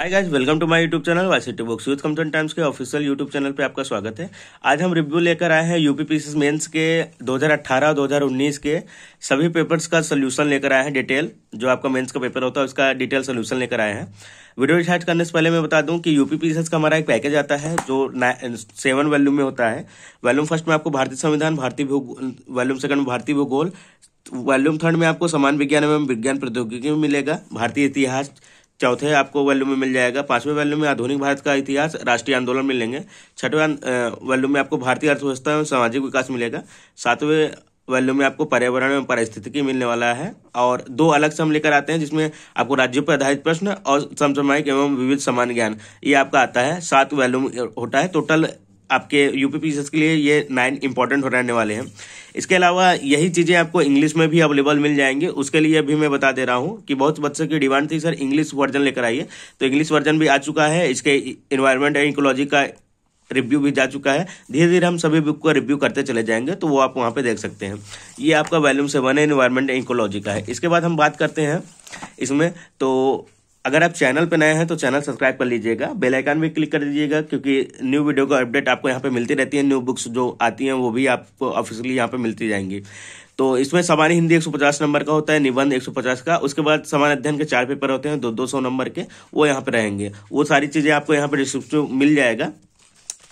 hi guys welcome to my YouTube channel Y books youth competition times के official YouTube channel पे आपका स्वागत है आज हम रिव्यू लेकर आए हैं यूपीपीसी मेंस के 2018 2019 के सभी पेपर्स का सोल्यूशन लेकर आए हैं डिटेल जो आपका मेंस का पेपर होता है उसका डिटेल सोल्यूशन लेकर आए हैं वीडियो स्टार्ट करने से पहले मैं बता दूं कि यूपीपीसीएस का हमारा एक पैकेज आता है जो सेवन वैल्यूम में होता है वैल्यूम फर्स्ट में आपको भारतीय संविधान भारतीय भूगोल वैल्यूम सेकंड में भारतीय भूगोल वैल्यूम थर्ड में आपको समान विज्ञान एवं विज्ञान प्रौद्योगिकी मिलेगा भारतीय इतिहास चौथे आपको वैल्यू में मिल जाएगा पांचवें वैल्यू में आधुनिक भारत का इतिहास राष्ट्रीय आंदोलन मिलेंगे छठवें वैल्यू में आपको भारतीय अर्थव्यवस्था एवं सामाजिक विकास मिलेगा सातवें वैल्यू में आपको पर्यावरण एवं पारिस्थितिकी मिलने वाला है और दो अलग से हम लेकर आते हैं जिसमें आपको राज्यों पर आधारित प्रश्न और समसामयिक एवं विविध समान ज्ञान ये आपका आता है सात वैल्यू होता है टोटल आपके यूपी पीसीएस के लिए ये नाइन इंपॉर्टेंट रहने वाले हैं इसके अलावा यही चीज़ें आपको इंग्लिश में भी अवेलेबल मिल जाएंगे उसके लिए भी मैं बता दे रहा हूँ कि बहुत बच्चों की डिमांड थी सर इंग्लिश वर्जन लेकर आइए तो इंग्लिश वर्जन भी आ चुका है इसके इन्वायरमेंट एंड इकोलॉजी का रिव्यू भी जा चुका है धीरे धीरे हम सभी बुक का रिव्यू करते चले जाएंगे तो वो आप वहाँ पे देख सकते हैं ये आपका वैल्यूम सेवन है इन्वायरमेंट इकोलॉजी का है इसके बाद हम बात करते हैं इसमें तो अगर आप चैनल पर नए हैं तो चैनल सब्सक्राइब कर लीजिएगा बेल आइकन भी क्लिक कर दीजिएगा क्योंकि न्यू वीडियो का अपडेट आपको यहाँ पे मिलती रहती है न्यू बुक्स जो आती हैं वो भी आपको ऑफिशियली यहाँ पे मिलती जाएंगी तो इसमें सामान्य हिंदी 150 नंबर का होता है निबंध 150 का उसके बाद सामान्य अध्ययन के चार पेपर होते हैं दो दो सौ नंबर के वो यहाँ पर रहेंगे वो सारी चीज़ें आपको यहाँ पर डिस्क्रिप्शन मिल जाएगा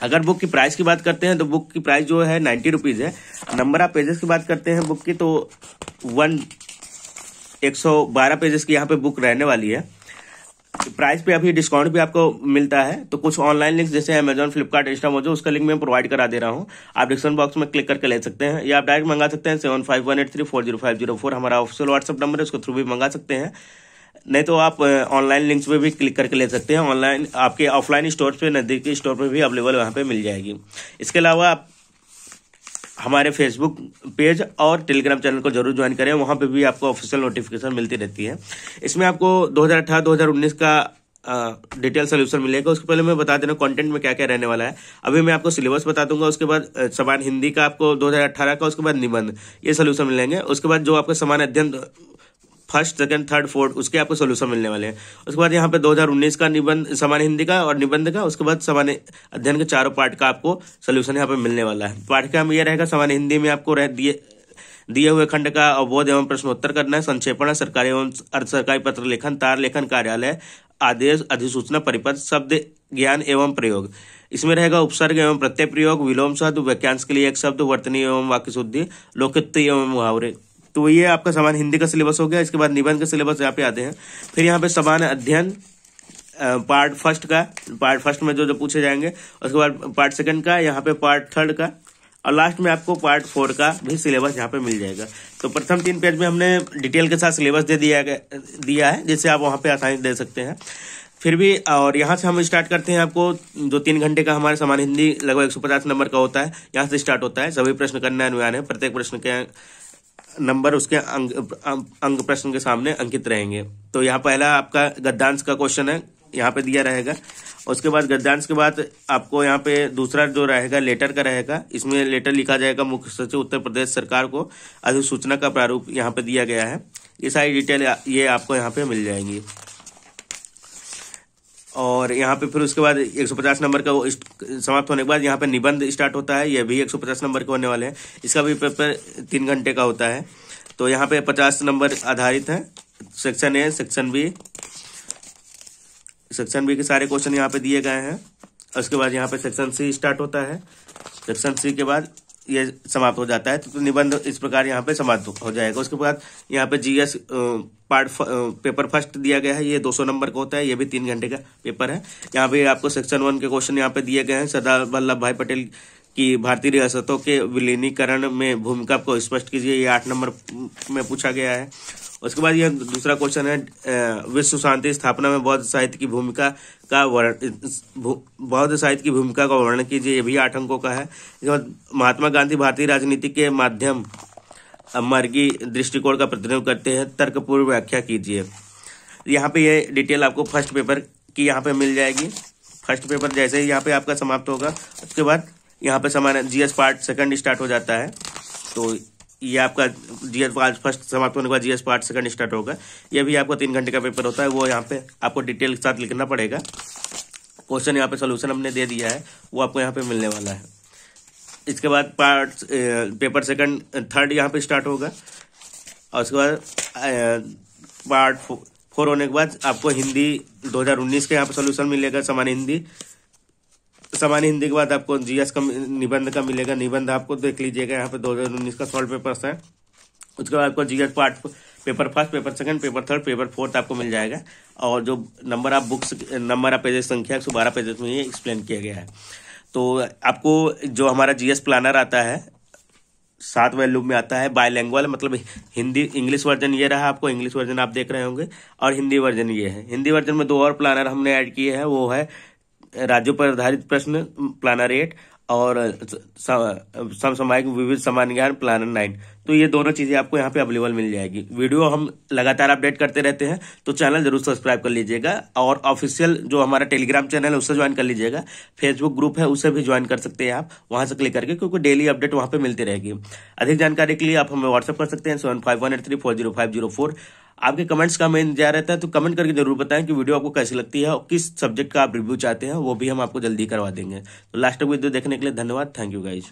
अगर बुक की प्राइस की बात करते हैं तो बुक की प्राइस जो है नाइन्टी रुपीज़ है नंबर ऑफ पेजेस की बात करते हैं बुक की तो वन एक सौ बारह पेजेस की यहाँ पे बुक रहने वाली है प्राइस पे अभी डिस्काउंट भी आपको मिलता है तो कुछ ऑनलाइन लिंक्स जैसे अमेजोन फ्लिपकार्ट इंस्टा मोजो उसका लिंक मैं प्रोवाइड करा दे रहा हूँ आप डिस्क्रिप्शन बॉक्स में क्लिक करके ले सकते हैं या आप डायरेक्ट मंगा सकते हैं seven five one eight three four zero five zero four हमारा ऑफिशियल व्हाट्सअप नंबर है उसके थ्रू भी मंगा सकते हैं नहीं तो आप ऑनलाइन लिंक्स पे भी क्लिक करके ले सकते हैं ऑनलाइन आपके ऑफलाइन स्टोर पे नज़दीकी स्टोर पे भी अवेलेबल वहाँ पे मिल जाएगी इसके अलावा आप हमारे फेसबुक पेज और टेलीग्राम चैनल को जरूर ज्वाइन करें वहाँ पे भी आपको ऑफिशियल नोटिफिकेशन मिलती रहती है इसमें आपको 2018-2019 का डिटेल सोल्यूशन मिलेगा उसके पहले मैं बता देना कंटेंट में क्या क्या रहने वाला है अभी मैं आपको सिलेबस बता दूंगा उसके बाद समान हिंदी का आपको 2018 का उसके बाद निबंध ये सोल्यूशन मिलेंगे उसके बाद जो आपका समान अध्ययन फर्स्ट सेकंड थर्ड फोर्थ उसके आपको सोल्यूशन मिलने वाले हैं उसके बाद यहाँ पे 2019 का निबंध सामान्य हिंदी का और निबंध का उसके बाद सामान्य अध्ययन के चारों पार्ट का आपको सोल्यूशन यहाँ पे मिलने वाला है पाठ्यक्रम ये रहेगा सामान्य हिंदी में आपको दिए दिए हुए खंड का अवबोध एवं प्रश्नोत्तर करना है संक्षेपण सरकारी एवं अर्ध सरकारी पत्र लेखन तार लेखन कार्यालय आदेश अधिसूचना परिपथ शब्द ज्ञान एवं प्रयोग इसमें रहेगा उपसर्ग एवं प्रत्यय प्रयोग विलोम शब्द वाक्यांश के लिए एक शब्द वर्तनी एवं वाक्य शुद्धि लोकित्व एवं मुहावरे तो ये आपका समान हिंदी का सिलेबस हो गया इसके बाद निबंध का सिलेबस यहाँ पे आते हैं फिर यहाँ पे समान अध्ययन पार्ट फर्स्ट का पार्ट फर्स्ट में जो जो पूछे जाएंगे उसके बाद पार्ट सेकंड का यहाँ पे पार्ट थर्ड का और लास्ट में आपको पार्ट फोर का भी सिलेबस यहाँ पे मिल जाएगा तो प्रथम तीन पेज में हमने डिटेल के साथ सिलेबस दे दिया दिया है जिससे आप वहाँ पे आसानी दे सकते हैं फिर भी और यहाँ से हम स्टार्ट करते हैं आपको जो तीन घंटे का हमारे समान हिंदी लगभग एक नंबर का होता है यहाँ से स्टार्ट होता है सभी प्रश्न करना अनुमान है प्रत्येक प्रश्न के नंबर उसके अंग अंग प्रश्न के सामने अंकित रहेंगे तो यहाँ पहला आपका गद्यांश का क्वेश्चन है यहाँ पे दिया रहेगा उसके बाद गद्यांश के बाद आपको यहाँ पे दूसरा जो रहेगा लेटर का रहेगा इसमें लेटर लिखा जाएगा मुख्य सचिव उत्तर प्रदेश सरकार को अधिसूचना का प्रारूप यहाँ पे दिया गया है ये सारी डिटेल ये आपको यहाँ पे मिल जाएंगी और यहाँ पे फिर उसके बाद 150 नंबर का समाप्त होने के बाद यहाँ पे निबंध स्टार्ट होता है यह भी 150 नंबर के होने वाले हैं इसका भी पेपर तीन घंटे का होता है तो यहाँ पे 50 नंबर आधारित है section A section B section B के सारे क्वेश्चन यहाँ पे दिए गए हैं उसके बाद यहाँ पे सेक्शन सी स्टार्ट होता है सेक्शन सी के बाद ये समाप्त हो जाता है तो, तो निबंध इस प्रकार यहाँ पे समाप्त हो जाएगा उसके बाद यहाँ पे जीएस पार्ट पेपर फर्स्ट दिया गया है ये 200 नंबर का होता है ये भी तीन घंटे का पेपर है यहाँ पे आपको सेक्शन वन के क्वेश्चन यहाँ पे दिए गए हैं सरदार वल्लभ भाई पटेल की भारतीय रियासतों के विलीनीकरण में भूमिका को स्पष्ट कीजिए ये आठ नंबर में पूछा गया है उसके बाद यह दूसरा क्वेश्चन है विश्व शांति स्थापना में बौद्ध साहित्य की भूमिका का वर्ण बौद्ध साहित्य की भूमिका का वर्णन कीजिए ये भी आठ अंकों का है महात्मा गांधी भारतीय राजनीति के माध्यम मार्गी दृष्टिकोण का प्रतिनिधित्व करते हैं तर्कपूर्व व्याख्या कीजिए यहाँ पे ये डिटेल आपको फर्स्ट पेपर की यहाँ पे मिल जाएगी फर्स्ट पेपर जैसे ही यहाँ पे आपका समाप्त होगा उसके बाद यहाँ पे समान जीएस पार्ट सेकंड स्टार्ट हो जाता है तो ये आपका जीएस आज फर्स्ट समाप्त होने के बाद जीएस पार्ट सेकंड स्टार्ट होगा ये भी आपका तीन घंटे का पेपर होता है वो यहाँ पे आपको डिटेल के साथ लिखना पड़ेगा क्वेश्चन यहाँ पे सोल्यूशन हमने दे दिया है वो आपको यहाँ पे मिलने वाला है इसके बाद पार्ट पेपर सेकंड थर्ड यहाँ पे स्टार्ट होगा और उसके बाद पार्ट फोर होने के बाद आपको हिंदी दो के यहाँ पे सोल्यूशन मिलेगा सामान्य हिंदी सामान्य हिंदी के बाद आपको जीएस का निबंध का मिलेगा निबंध आपको देख लीजिएगा यहाँ पे दो हजार उन्नीस का सॉल्व पेपर है उसके बाद आपको GS part paper first paper second paper third paper fourth आपको मिल जाएगा और जो number of books number of pages संख्या एक सौ पेजेस में ये एक्सप्लेन किया गया है तो आपको जो हमारा जीएस प्लानर आता है सात वैल्यूब में आता है बायलैंग्वल मतलब हिंदी इंग्लिश वर्जन ये रहा आपको इंग्लिश वर्जन आप देख रहे होंगे और हिंदी वर्जन ये है हिंदी वर्जन में दो और प्लानर हमने ऐड किए हैं वो है राज्यों पर आधारित प्रश्न प्लानर एट और समसामायिक विविध सामान्य ज्ञान प्लानर नाइन तो ये दोनों चीज़ें आपको यहाँ पे अवेलेबल मिल जाएगी वीडियो हम लगातार अपडेट करते रहते हैं तो चैनल जरूर सब्सक्राइब कर लीजिएगा और ऑफिशियल जो हमारा टेलीग्राम चैनल है उससे ज्वाइन कर लीजिएगा फेसबुक ग्रुप है उसे भी ज्वाइन कर सकते हैं आप वहां से क्लिक करके क्योंकि डेली अपडेट वहां पर मिलती रहेगी अधिक जानकारी के लिए आप हमें व्हाट्सअप कर सकते हैं seven five one eight three four zero five zero four आपके कमेंट्स का मेन जा रहता है तो कमेंट करके जरूर बताएं कि वीडियो आपको कैसी लगती है और किस सब्जेक्ट का आप रिव्यू चाहते हैं वो भी हम आपको जल्दी करवा देंगे तो लास्ट तक वीडियो देखने के लिए धन्यवाद थैंक यू गाइज